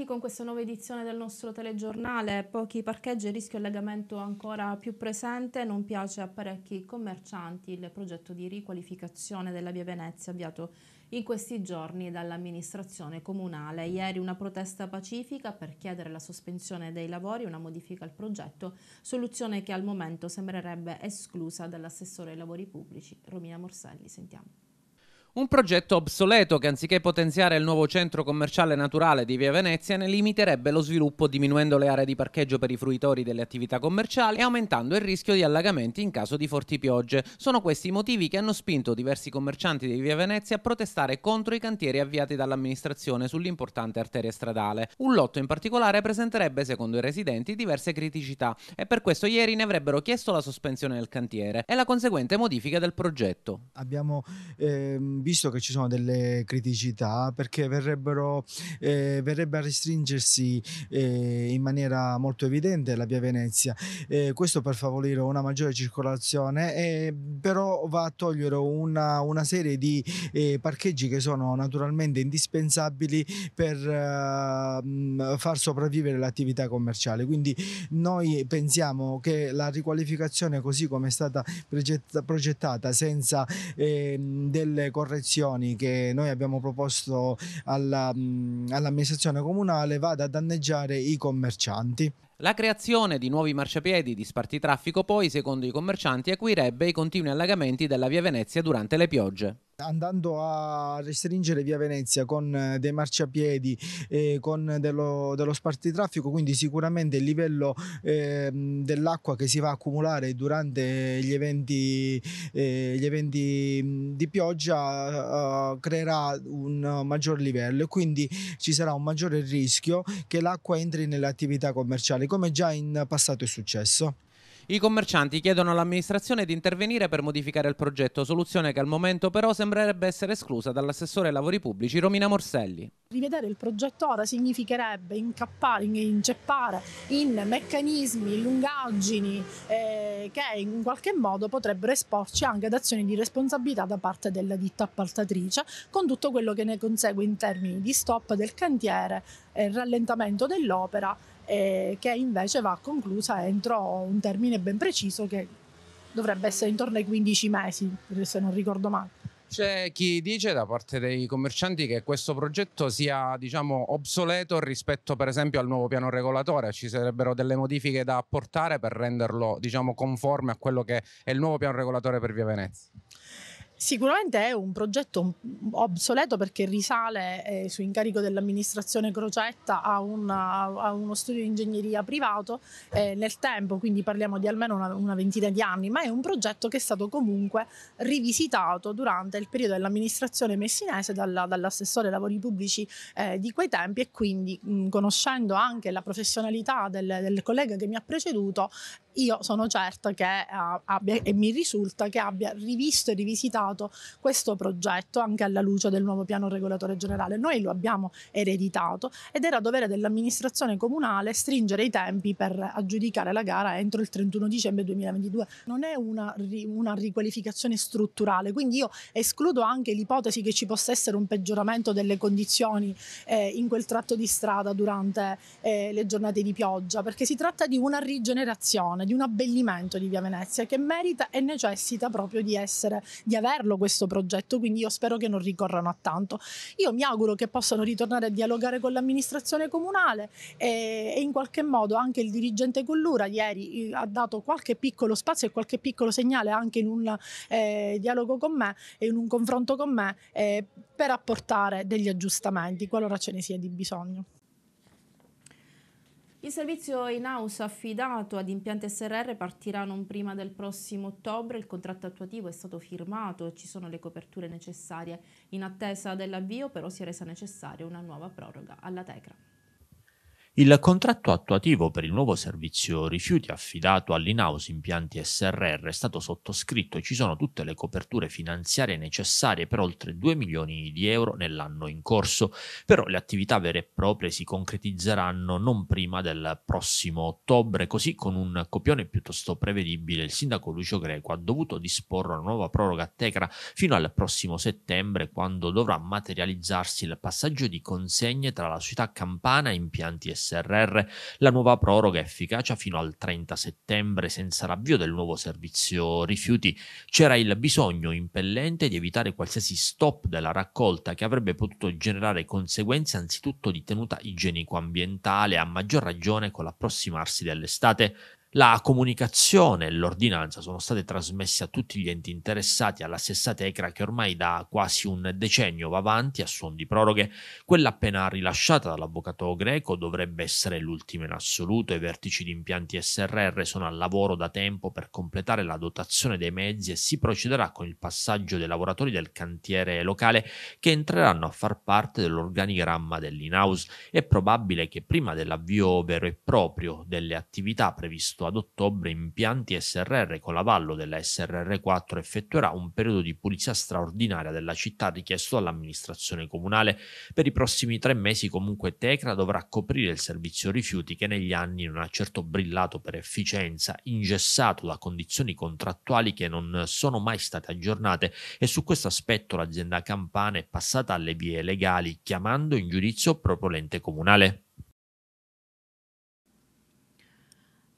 tornati con questa nuova edizione del nostro telegiornale. Pochi parcheggi e rischio allagamento ancora più presente. Non piace a parecchi commercianti il progetto di riqualificazione della via Venezia avviato in questi giorni dall'amministrazione comunale. Ieri una protesta pacifica per chiedere la sospensione dei lavori, una modifica al progetto, soluzione che al momento sembrerebbe esclusa dall'assessore ai lavori pubblici Romina Morselli. Sentiamo. Un progetto obsoleto che anziché potenziare il nuovo centro commerciale naturale di Via Venezia ne limiterebbe lo sviluppo diminuendo le aree di parcheggio per i fruitori delle attività commerciali e aumentando il rischio di allagamenti in caso di forti piogge. Sono questi i motivi che hanno spinto diversi commercianti di Via Venezia a protestare contro i cantieri avviati dall'amministrazione sull'importante arteria stradale. Un lotto in particolare presenterebbe, secondo i residenti, diverse criticità e per questo ieri ne avrebbero chiesto la sospensione del cantiere e la conseguente modifica del progetto. Abbiamo ehm visto che ci sono delle criticità perché verrebbero, eh, verrebbe a restringersi eh, in maniera molto evidente la via Venezia. Eh, questo per favorire una maggiore circolazione, eh, però va a togliere una, una serie di eh, parcheggi che sono naturalmente indispensabili per eh, mm, far sopravvivere l'attività commerciale. Quindi noi pensiamo che la riqualificazione così come è stata progettata senza eh, delle correzioni correzioni che noi abbiamo proposto alla, mm, all'amministrazione comunale vada a danneggiare i commercianti. La creazione di nuovi marciapiedi di sparti traffico poi, secondo i commercianti, acuirebbe i continui allagamenti della via Venezia durante le piogge andando a restringere via Venezia con eh, dei marciapiedi, e con dello, dello spartitraffico, quindi sicuramente il livello eh, dell'acqua che si va a accumulare durante gli eventi, eh, gli eventi mm, di pioggia eh, creerà un maggior livello e quindi ci sarà un maggiore rischio che l'acqua entri nelle attività commerciali, come già in passato è successo. I commercianti chiedono all'amministrazione di intervenire per modificare il progetto, soluzione che al momento però sembrerebbe essere esclusa dall'assessore ai lavori pubblici Romina Morselli. Rivedere il progetto ora significherebbe incappare, inceppare in meccanismi, lungaggini eh, che in qualche modo potrebbero esporci anche ad azioni di responsabilità da parte della ditta appaltatrice, con tutto quello che ne consegue in termini di stop del cantiere, eh, rallentamento dell'opera eh, che invece va conclusa entro un termine ben preciso che dovrebbe essere intorno ai 15 mesi, se non ricordo male. C'è chi dice da parte dei commercianti che questo progetto sia diciamo, obsoleto rispetto per esempio al nuovo piano regolatore, ci sarebbero delle modifiche da apportare per renderlo diciamo, conforme a quello che è il nuovo piano regolatore per Via Venezia. Sicuramente è un progetto obsoleto perché risale eh, su incarico dell'amministrazione Crocetta a, una, a, uno studio di ingegneria privato eh, nel tempo, quindi parliamo di almeno una, una, ventina di anni, ma è un progetto che è stato comunque rivisitato durante il periodo dell'amministrazione messinese dalla, dall'assessore ai lavori pubblici eh, di quei tempi e quindi mh, conoscendo anche la professionalità del, del collega che mi ha preceduto io sono certa che eh, abbia e mi risulta che abbia rivisto e rivisitato questo progetto anche alla luce del nuovo piano regolatore generale. Noi lo abbiamo ereditato ed era dovere dell'amministrazione comunale stringere i tempi per aggiudicare la gara entro il 31 dicembre 2022. Non è una, una riqualificazione strutturale, quindi io escludo anche l'ipotesi che ci possa essere un peggioramento delle condizioni eh, in quel tratto di strada durante eh, le giornate di pioggia, perché si tratta di una rigenerazione ricostruzione, di un abbellimento di Via Venezia che merita e necessita proprio di essere, di averlo questo progetto, quindi io spero che non ricorrano a tanto. Io mi auguro che possano ritornare a dialogare con l'amministrazione comunale e, e in qualche modo anche il dirigente Collura ieri eh, ha dato qualche piccolo spazio e qualche piccolo segnale anche in un eh, dialogo con me e in un confronto con me eh, per apportare degli aggiustamenti qualora ce ne sia di bisogno. Il servizio in-house affidato ad impianti SRR partirà non prima del prossimo ottobre, il contratto attuativo è stato firmato, e ci sono le coperture necessarie. In attesa dell'avvio però si è resa necessaria una nuova proroga alla Tecra. Il contratto attuativo per il nuovo servizio rifiuti affidato all'in-house Impianti SRR è stato sottoscritto e ci sono tutte le coperture finanziarie necessarie per oltre 2 milioni di euro nell'anno in corso, però le attività vere e proprie si concretizzeranno non prima del prossimo ottobre, così con un copione piuttosto prevedibile il sindaco Lucio Greco ha dovuto disporre una nuova proroga a Tecra fino al prossimo settembre quando dovrà materializzarsi il passaggio di consegne tra la società campana e Impianti SRR PSRR, la nuova proroga è efficace fino al 30 settembre senza l'avvio del nuovo servizio rifiuti. C'era il bisogno impellente di evitare qualsiasi stop della raccolta che avrebbe potuto generare conseguenze anzitutto di tenuta igienico-ambientale, a maggior ragione con l'approssimarsi dell'estate. La comunicazione e l'ordinanza sono state trasmesse a tutti gli enti interessati alla stessa tecra che ormai da quasi un decennio va avanti a suon di proroghe. Quella appena rilasciata dall'avvocato greco dovrebbe essere l'ultima in assoluto. I vertici di impianti SRR sono al lavoro da tempo per completare la dotazione dei mezzi e si procederà con il passaggio dei lavoratori del cantiere locale che entreranno a far parte dell'organigramma dell'in-house. È probabile che prima dell'avvio vero e proprio delle attività previste agosto ad ottobre Impianti SRR con l'avallo della SRR4 effettuerà un periodo di pulizia straordinaria della città richiesto dall'amministrazione comunale. Per i prossimi tre mesi comunque Tecra dovrà coprire il servizio rifiuti che negli anni non ha certo brillato per efficienza, ingessato da condizioni contrattuali che non sono mai state aggiornate e su questo aspetto l'azienda campana è passata alle vie legali chiamando in giudizio proprio l'ente comunale.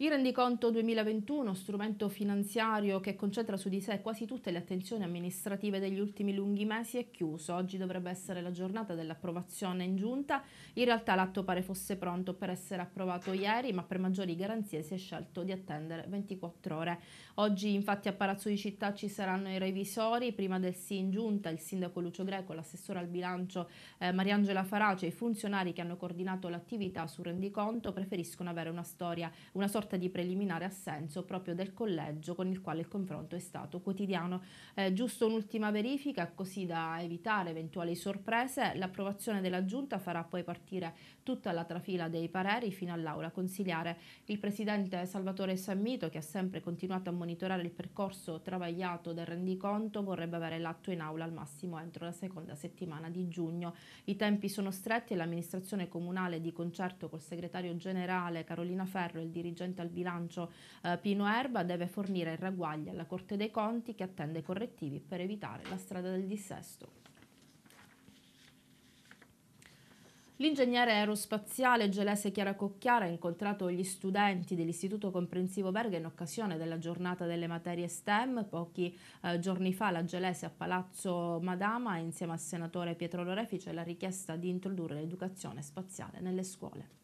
Il rendiconto 2021, strumento finanziario che concentra su di sé quasi tutte le attenzioni amministrative degli ultimi lunghi mesi, è chiuso. Oggi dovrebbe essere la giornata dell'approvazione in giunta. In realtà l'atto pare fosse pronto per essere approvato ieri, ma per maggiori garanzie si è scelto di attendere 24 ore. Oggi infatti a Palazzo di Città ci saranno i revisori, prima del sì in giunta il sindaco Lucio Greco, l'assessore al bilancio eh, Mariangela Farace, i funzionari che hanno coordinato l'attività sul rendiconto preferiscono avere una storia, una sorta sorta di preliminare assenso proprio del collegio con il quale il confronto è stato quotidiano. Eh, giusto un'ultima verifica, così da evitare eventuali sorprese, l'approvazione della Giunta farà poi partire tutta la trafila dei pareri fino all'aula consigliare. Il Presidente Salvatore Sammito, che ha sempre continuato a monitorare il percorso travagliato del rendiconto, vorrebbe avere l'atto in aula al massimo entro la seconda settimana di giugno. I tempi sono stretti e l'amministrazione comunale di concerto col segretario generale Carolina Ferro e il dirigente al bilancio eh, Pino Erba deve fornire il ragguaglio alla Corte dei Conti che attende correttivi per evitare la strada del dissesto. L'ingegnere aerospaziale gelese Chiara Cocchiara ha incontrato gli studenti dell'Istituto Comprensivo Berga in occasione della giornata delle materie STEM. Pochi eh, giorni fa la gelese a Palazzo Madama insieme al senatore Pietro Lorefice la richiesta di introdurre l'educazione spaziale nelle scuole.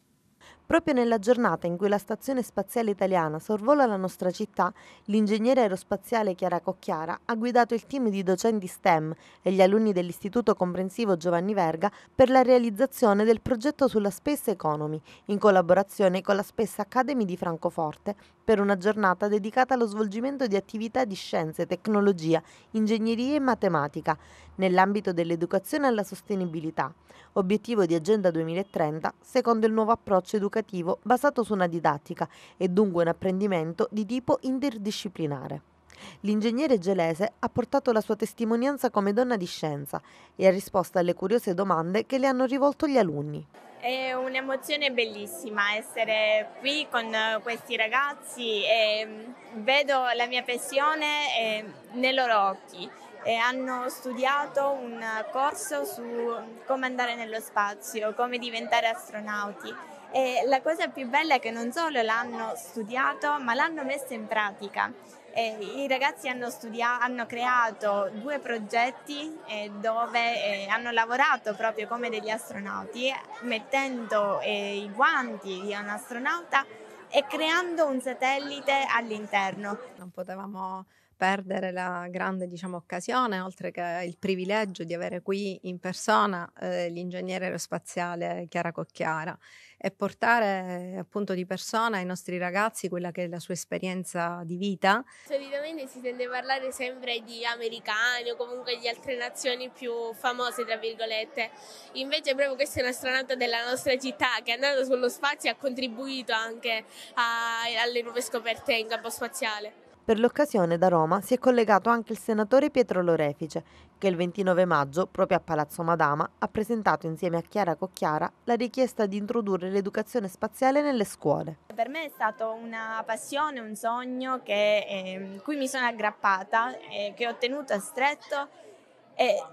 Proprio nella giornata in cui la Stazione Spaziale Italiana sorvola la nostra città, l'ingegnere aerospaziale Chiara Cocchiara ha guidato il team di docenti STEM e gli alunni dell'Istituto Comprensivo Giovanni Verga per la realizzazione del progetto sulla Space Economy, in collaborazione con la Space Academy di Francoforte, per una giornata dedicata allo svolgimento di attività di scienze, tecnologia, ingegneria e matematica nell'ambito dell'educazione alla sostenibilità, obiettivo di Agenda 2030 secondo il nuovo approccio educativo basato su una didattica e dunque un apprendimento di tipo interdisciplinare. L'ingegnere gelese ha portato la sua testimonianza come donna di scienza e ha risposto alle curiose domande che le hanno rivolto gli alunni. È un'emozione bellissima essere qui con questi ragazzi e vedo la mia passione eh, nei loro occhi e hanno studiato un corso su come andare nello spazio, come diventare astronauti. E la cosa più bella è che non solo l'hanno studiato, ma l'hanno messo in pratica. E I ragazzi hanno, studia- hanno creato due progetti eh, dove eh, hanno lavorato proprio come degli astronauti, mettendo eh, i guanti di un astronauta e creando un satellite all'interno. Non potevamo perdere la grande diciamo, occasione, oltre che il privilegio di avere qui in persona eh, l'ingegnere aerospaziale Chiara Cocchiara e portare appunto di persona ai nostri ragazzi quella che è la sua esperienza di vita. Solitamente si tende a parlare sempre di americani o comunque di altre nazioni più famose, tra virgolette. Invece proprio questa è un'astronauta della nostra città che è andata sullo spazio e ha contribuito anche a, alle nuove scoperte in campo spaziale. Per l'occasione da Roma si è collegato anche il senatore Pietro Lorefice, che il 29 maggio, proprio a Palazzo Madama, ha presentato insieme a Chiara Cocchiara la richiesta di introdurre l'educazione spaziale nelle scuole. Per me è stata una passione, un sogno che, eh, cui mi sono aggrappata e eh, che ho tenuto a stretto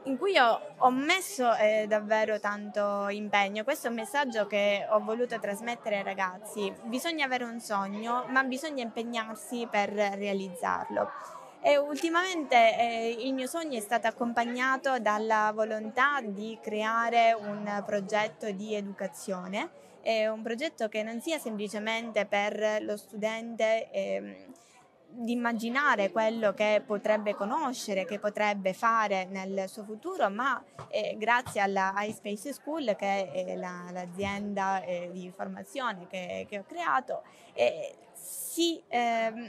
in cui ho, ho messo eh, davvero tanto impegno. Questo è un messaggio che ho voluto trasmettere ai ragazzi. Bisogna avere un sogno, ma bisogna impegnarsi per realizzarlo. E ultimamente eh, il mio sogno è stato accompagnato dalla volontà di creare un progetto di educazione, eh, un progetto che non sia semplicemente per lo studente. Eh, di immaginare quello che potrebbe conoscere, che potrebbe fare nel suo futuro, ma eh, grazie alla iSpace School, che è la, l'azienda eh, di formazione che, che ho creato, eh, si, ehm,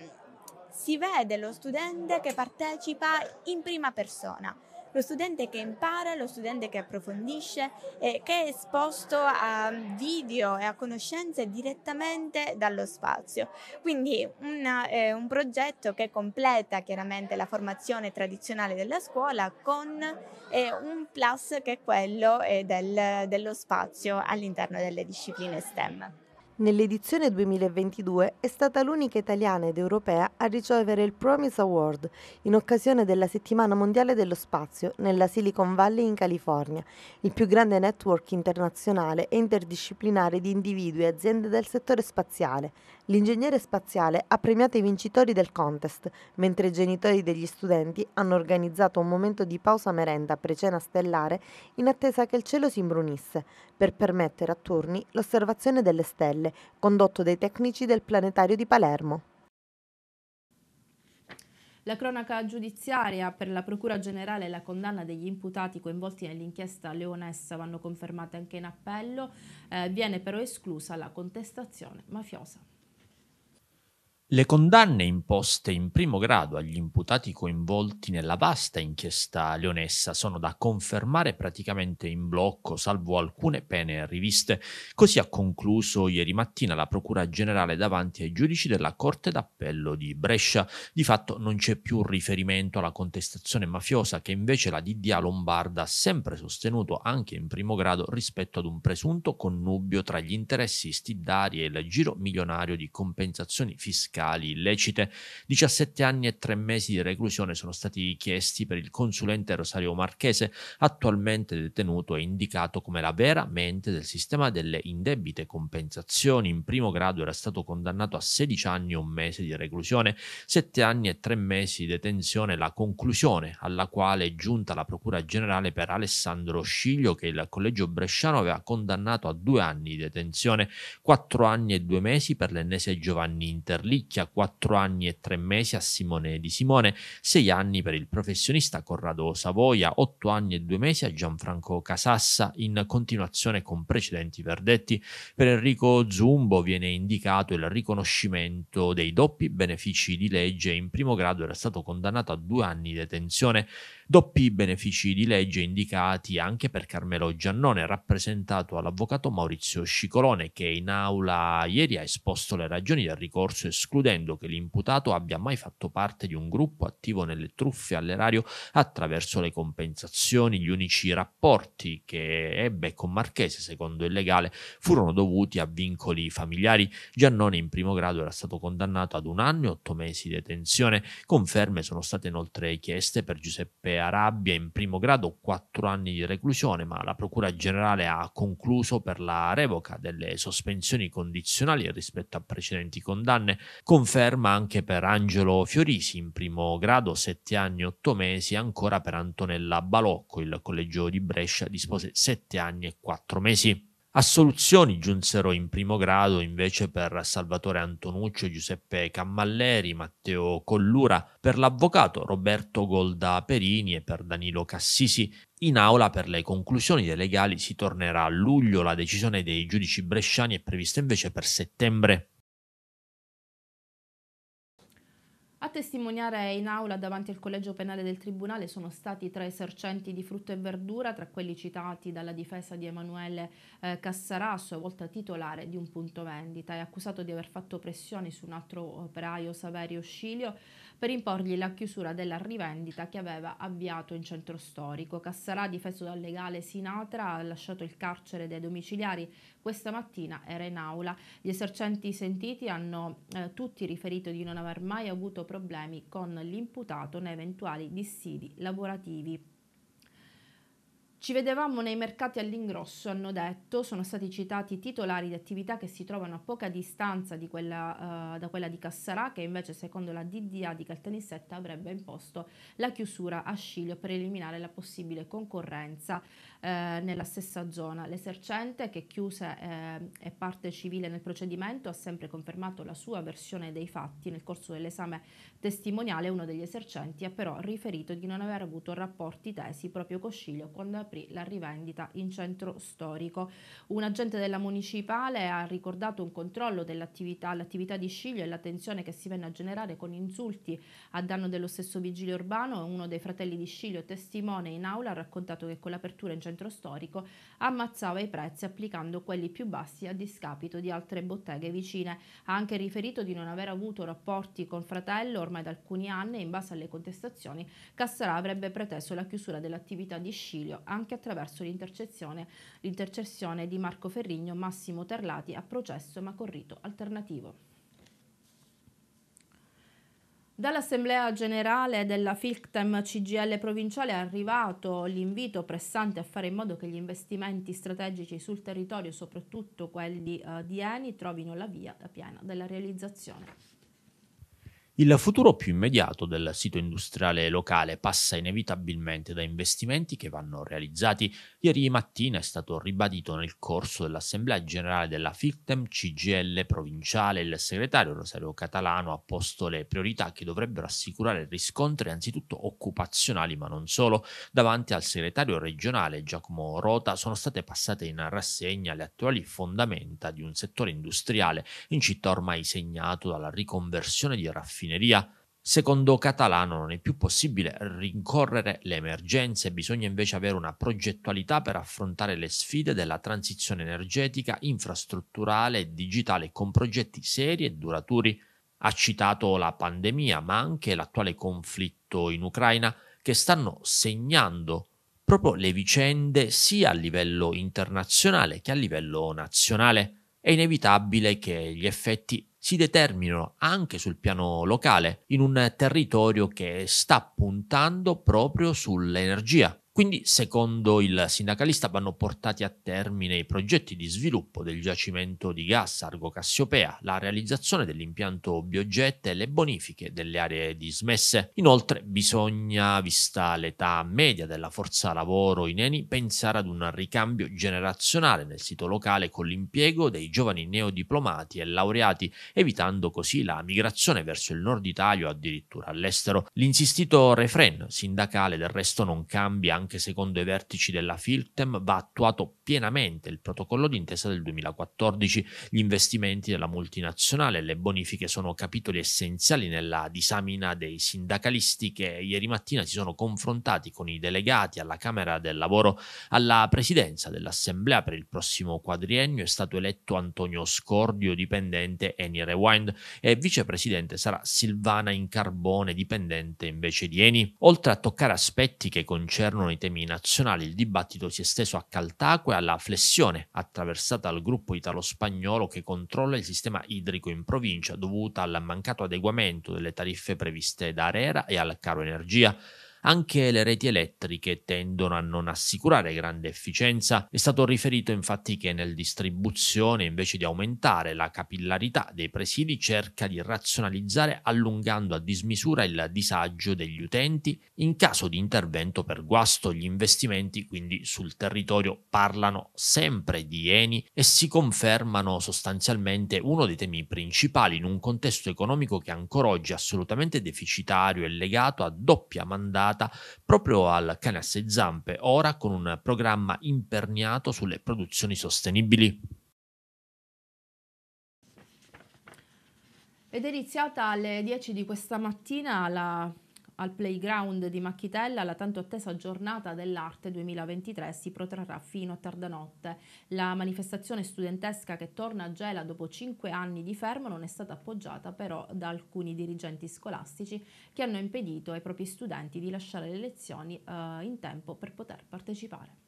si vede lo studente che partecipa in prima persona lo studente che impara, lo studente che approfondisce e che è esposto a video e a conoscenze direttamente dallo spazio. Quindi una, eh, un progetto che completa chiaramente la formazione tradizionale della scuola con eh, un plus che è quello eh, del, dello spazio all'interno delle discipline STEM. Nell'edizione 2022 è stata l'unica italiana ed europea a ricevere il Promise Award in occasione della Settimana Mondiale dello Spazio nella Silicon Valley in California, il più grande network internazionale e interdisciplinare di individui e aziende del settore spaziale, L'ingegnere spaziale ha premiato i vincitori del contest, mentre i genitori degli studenti hanno organizzato un momento di pausa merenda pre-cena stellare in attesa che il cielo si imbrunisse, per permettere a turni l'osservazione delle stelle, condotto dai tecnici del planetario di Palermo. La cronaca giudiziaria per la Procura Generale e la condanna degli imputati coinvolti nell'inchiesta leonessa vanno confermate anche in appello, eh, viene però esclusa la contestazione mafiosa. Le condanne imposte in primo grado agli imputati coinvolti nella vasta inchiesta leonessa sono da confermare praticamente in blocco, salvo alcune pene riviste. Così ha concluso ieri mattina la Procura Generale davanti ai giudici della Corte d'Appello di Brescia. Di fatto non c'è più riferimento alla contestazione mafiosa che invece la DDA Lombarda ha sempre sostenuto anche in primo grado rispetto ad un presunto connubio tra gli interessi stidari e il giro milionario di compensazioni fiscali fiscali illecite, 17 anni e 3 mesi di reclusione sono stati chiesti per il consulente Rosario Marchese, attualmente detenuto e indicato come la vera mente del sistema delle indebite compensazioni. In primo grado era stato condannato a 16 anni e un mese di reclusione, 7 anni e 3 mesi di detenzione, la conclusione alla quale è giunta la Procura Generale per Alessandro Sciglio che il Collegio Bresciano aveva condannato a 2 anni di detenzione, 4 anni e 2 mesi per l'ennese Giovanni Interlicchio Civitavecchia, 4 anni e 3 mesi a Simone Di Simone, 6 anni per il professionista Corrado Savoia, 8 anni e 2 mesi a Gianfranco Casassa, in continuazione con precedenti verdetti. Per Enrico Zumbo viene indicato il riconoscimento dei doppi benefici di legge, in primo grado era stato condannato a 2 anni di detenzione Doppi benefici di legge indicati anche per Carmelo Giannone, rappresentato all'avvocato Maurizio Scicolone, che in aula ieri ha esposto le ragioni del ricorso escludendo che l'imputato abbia mai fatto parte di un gruppo attivo nelle truffe all'erario attraverso le compensazioni. Gli unici rapporti che ebbe con Marchese, secondo il legale, furono dovuti a vincoli familiari. Giannone in primo grado era stato condannato ad un anno e otto mesi di detenzione. Conferme sono state inoltre chieste per Giuseppe Arabia in primo grado 4 anni di reclusione, ma la Procura Generale ha concluso per la revoca delle sospensioni condizionali rispetto a precedenti condanne, conferma anche per Angelo Fiorisi in primo grado 7 anni e 8 mesi, ancora per Antonella Balocco, il collegio di Brescia dispose 7 anni e 4 mesi. Assoluzioni giunsero in primo grado invece per Salvatore Antonuccio, Giuseppe Cammalleri, Matteo Collura, per l'avvocato Roberto Golda Perini e per Danilo Cassisi. In aula per le conclusioni dei legali si tornerà a luglio, la decisione dei giudici bresciani è prevista invece per settembre. A testimoniare in aula davanti al collegio penale del Tribunale sono stati tre esercenti di frutta e verdura, tra quelli citati dalla difesa di Emanuele eh, Cassarà, a sua volta titolare di un punto vendita, e accusato di aver fatto pressioni su un altro operaio, Saverio Sciglio, per imporgli la chiusura della rivendita che aveva avviato in centro storico. Cassarà, difeso dal legale Sinatra, ha lasciato il carcere dei domiciliari questa mattina, era in aula. Gli esercenti sentiti hanno eh, tutti riferito di non aver mai avuto problemi con l'imputato nei eventuali dissidi lavorativi. Ci vedevamo nei mercati all'ingrosso, hanno detto, sono stati citati titolari di attività che si trovano a poca distanza quella, uh, da quella di Cassarà, che invece secondo la DDA di Caltanissetta avrebbe imposto la chiusura a Sciglio per eliminare la possibile concorrenza uh, nella stessa zona. L'esercente, che chiuse uh, è parte civile nel procedimento, ha sempre confermato la sua versione dei fatti. Nel corso dell'esame testimoniale uno degli esercenti ha però riferito di non aver avuto rapporti tesi proprio con Sciglio quando aprì aprì la rivendita in centro storico. Un agente della municipale ha ricordato un controllo dell'attività di Sciglio e la tensione che si venne a generare con insulti a danno dello stesso vigile urbano. Uno dei fratelli di Sciglio, testimone in aula, ha raccontato che con l'apertura in centro storico ammazzava i prezzi applicando quelli più bassi a discapito di altre botteghe vicine. Ha anche riferito di non aver avuto rapporti con fratello ormai da alcuni anni e in base alle contestazioni Cassarà avrebbe preteso la chiusura dell'attività di Scilio anche anche attraverso l'intercessione di Marco Ferrigno Massimo Terlati a processo ma con rito alternativo. Dall'Assemblea Generale della FILCTEM CGL Provinciale è arrivato l'invito pressante a fare in modo che gli investimenti strategici sul territorio, soprattutto quelli eh, di Eni, trovino la via piena della realizzazione. Il futuro più immediato del sito industriale locale passa inevitabilmente da investimenti che vanno realizzati. Ieri mattina è stato ribadito nel corso dell'Assemblea Generale della FICTEM CGL provinciale. Il segretario Rosario Catalano ha posto le priorità che dovrebbero assicurare riscontri anzitutto occupazionali, ma non solo. Davanti al segretario regionale Giacomo Rota sono state passate in rassegna le attuali fondamenta di un settore industriale in città ormai segnato dalla riconversione di raffinamento raffineria, secondo Catalano non è più possibile rincorrere le emergenze, bisogna invece avere una progettualità per affrontare le sfide della transizione energetica, infrastrutturale e digitale con progetti seri e duraturi. Ha citato la pandemia, ma anche l'attuale conflitto in Ucraina, che stanno segnando proprio le vicende sia a livello internazionale che a livello nazionale è inevitabile che gli effetti si determinino anche sul piano locale, in un territorio che sta puntando proprio sull'energia, quindi, secondo il sindacalista, vanno portati a termine i progetti di sviluppo del giacimento di gas Argo Cassiopea, la realizzazione dell'impianto bioget e le bonifiche delle aree dismesse. Inoltre, bisogna, vista l'età media della forza lavoro in Eni, pensare ad un ricambio generazionale nel sito locale con l'impiego dei giovani neodiplomati e laureati, evitando così la migrazione verso il nord Italia o addirittura all'estero. L'insistito refren sindacale del resto non cambia anche anche secondo i vertici della Filtem, va attuato pienamente il protocollo d'intesa del 2014. Gli investimenti della multinazionale e le bonifiche sono capitoli essenziali nella disamina dei sindacalisti che ieri mattina si sono confrontati con i delegati alla Camera del Lavoro. Alla presidenza dell'Assemblea per il prossimo quadriennio è stato eletto Antonio Scordio, dipendente Eni Rewind, e vicepresidente sarà Silvana Incarbone, dipendente invece di Eni. Oltre a toccare aspetti che concernono i i temi nazionali, il dibattito si è esteso a e alla flessione attraversata dal gruppo italo-spagnolo che controlla il sistema idrico in provincia dovuta al mancato adeguamento delle tariffe previste da Arera e al caro energia. Anche le reti elettriche tendono a non assicurare grande efficienza. È stato riferito infatti che nel distribuzione, invece di aumentare la capillarità dei presidi, cerca di razionalizzare allungando a dismisura il disagio degli utenti. In caso di intervento per guasto, gli investimenti quindi sul territorio parlano sempre di Eni e si confermano sostanzialmente uno dei temi principali in un contesto economico che ancora oggi è assolutamente deficitario e legato a doppia mandata dedicata proprio al cane a sei zampe, ora con un programma imperniato sulle produzioni sostenibili. Ed è iniziata alle 10 di questa mattina la al playground di Macchitella la tanto attesa giornata dell'arte 2023 si protrarrà fino a tarda notte. La manifestazione studentesca che torna a Gela dopo cinque anni di fermo non è stata appoggiata però da alcuni dirigenti scolastici che hanno impedito ai propri studenti di lasciare le lezioni eh, in tempo per poter partecipare.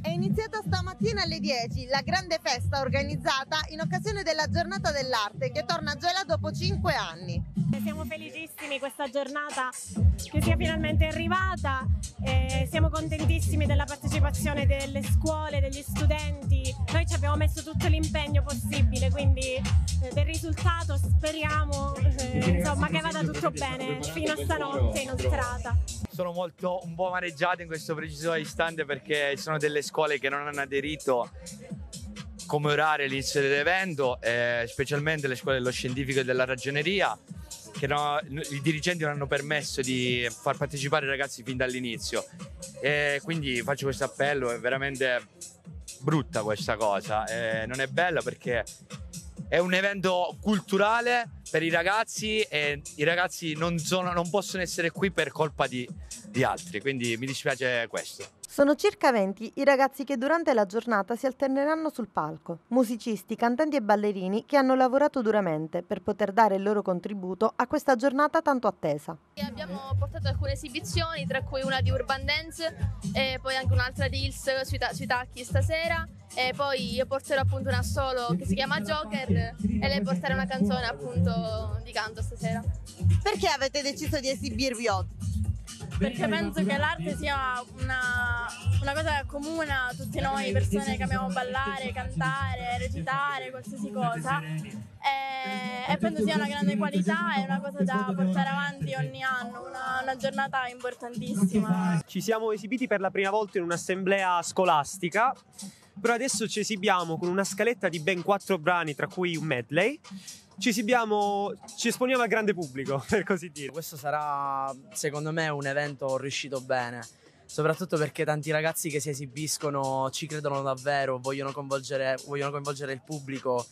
È iniziata stamattina alle 10 la grande festa organizzata in occasione della giornata dell'arte che torna a Gela dopo 5 anni. Siamo felicissimi, questa giornata che sia finalmente arrivata. Eh, siamo contentissimi della partecipazione delle scuole, degli studenti. Noi ci abbiamo messo tutto l'impegno possibile, quindi eh, del risultato speriamo eh, insomma, che vada tutto bene fino a stanotte inoltrata. Sono molto un po' amareggiato in questo preciso istante perché ci sono delle scuole che non hanno aderito come orario all'inizio dell'evento, eh, specialmente le scuole dello scientifico e della ragioneria che no, i dirigenti non hanno permesso di far partecipare i ragazzi fin dall'inizio. E quindi faccio questo appello, è veramente brutta questa cosa, e non è bella perché è un evento culturale per i ragazzi e i ragazzi non, sono, non possono essere qui per colpa di, di altri, quindi mi dispiace questo. Sono circa 20 i ragazzi che durante la giornata si alterneranno sul palco, musicisti, cantanti e ballerini che hanno lavorato duramente per poter dare il loro contributo a questa giornata tanto attesa. Abbiamo portato alcune esibizioni, tra cui una di Urban Dance e poi anche un'altra di Hills sui, ta- sui tacchi stasera e poi io porterò appunto una solo che si chiama Joker e lei porterà una canzone appunto di canto stasera. Perché avete deciso di esibirvi oggi? perché penso che l'arte sia una, una cosa comune a tutte noi persone che amiamo ballare, cantare, recitare, qualsiasi cosa. E, e penso sia una grande qualità e una cosa da portare avanti ogni anno, una, una giornata importantissima. Ci siamo esibiti per la prima volta in un'assemblea scolastica però adesso ci esibiamo con una scaletta di ben quattro brani, tra cui un medley, ci, esibiamo, ci esponiamo al grande pubblico, per così dire. Questo sarà, secondo me, un evento riuscito bene soprattutto perché tanti ragazzi che si esibiscono ci credono davvero, vogliono coinvolgere, vogliono coinvolgere il pubblico,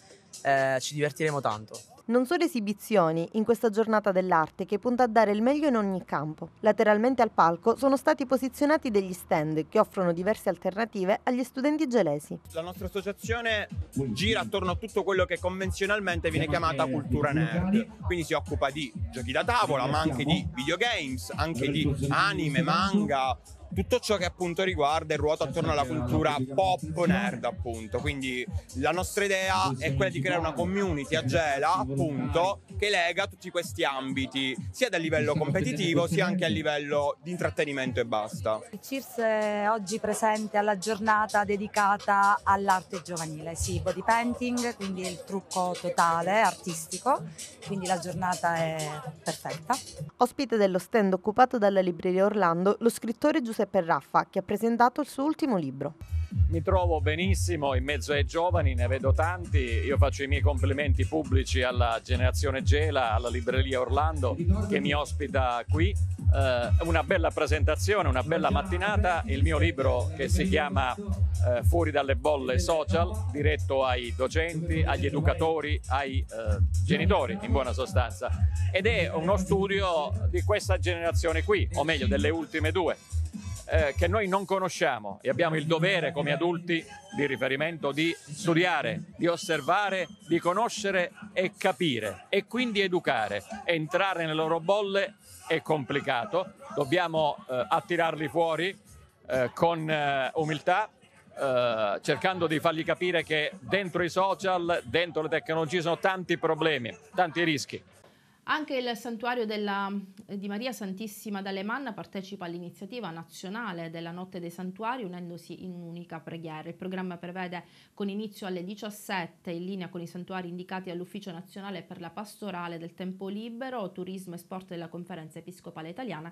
eh, ci divertiremo tanto. Non solo esibizioni in questa giornata dell'arte che punta a dare il meglio in ogni campo. Lateralmente al palco sono stati posizionati degli stand che offrono diverse alternative agli studenti gelesi. La nostra associazione gira attorno a tutto quello che convenzionalmente viene chiamata cultura nerd, quindi si occupa di giochi da tavola, ma anche di videogames, anche di anime, manga, tutto ciò che appunto riguarda e ruota attorno alla cultura pop nerd appunto quindi la nostra idea è quella di creare una community a Gela appunto che lega tutti questi ambiti sia dal livello competitivo sia anche a livello di intrattenimento e basta il CIRS è oggi presente alla giornata dedicata all'arte giovanile sì body painting quindi il trucco totale artistico quindi la giornata è perfetta ospite dello stand occupato dalla libreria Orlando lo scrittore Giuseppe e per Raffa, che ha presentato il suo ultimo libro. Mi trovo benissimo in mezzo ai giovani, ne vedo tanti. Io faccio i miei complimenti pubblici alla Generazione Gela, alla Libreria Orlando che mi ospita qui. Eh, una bella presentazione, una bella mattinata. Il mio libro che si chiama eh, Fuori dalle bolle social, diretto ai docenti, agli educatori, ai eh, genitori in buona sostanza. Ed è uno studio di questa generazione qui, o meglio delle ultime due eh, che noi non conosciamo e abbiamo il dovere come adulti di riferimento di studiare, di osservare, di conoscere e capire e quindi educare. Entrare nelle loro bolle è complicato, dobbiamo eh, attirarli fuori eh, con eh, umiltà. Eh, cercando di fargli capire che dentro i social, dentro le tecnologie, sono tanti problemi, tanti rischi anche il santuario della, eh, di Maria Santissima d'Alemanna partecipa all'iniziativa nazionale della Notte dei Santuari unendosi in un'unica preghiera. Il programma prevede con inizio alle 17 in linea con i santuari indicati all'Ufficio Nazionale per la Pastorale del Tempo Libero, Turismo e Sport della Conferenza Episcopale Italiana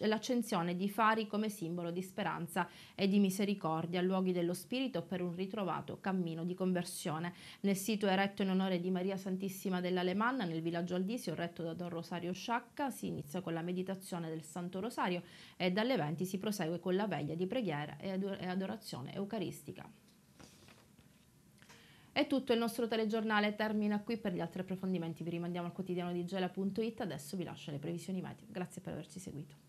l'accensione di fari come simbolo di speranza e di misericordia, luoghi dello spirito per un ritrovato cammino di conversione. Nel sito eretto in onore di Maria Santissima dell'Alemanna nel villaggio Aldisio retto da Don Rosario Sciacca, si inizia con la meditazione del Santo Rosario e dalle 20 si prosegue con la veglia di preghiera e adorazione eucaristica. È tutto, il nostro telegiornale termina qui, per gli altri approfondimenti vi rimandiamo al quotidiano di gela.it, adesso vi lascio le previsioni meteo. Grazie per averci seguito.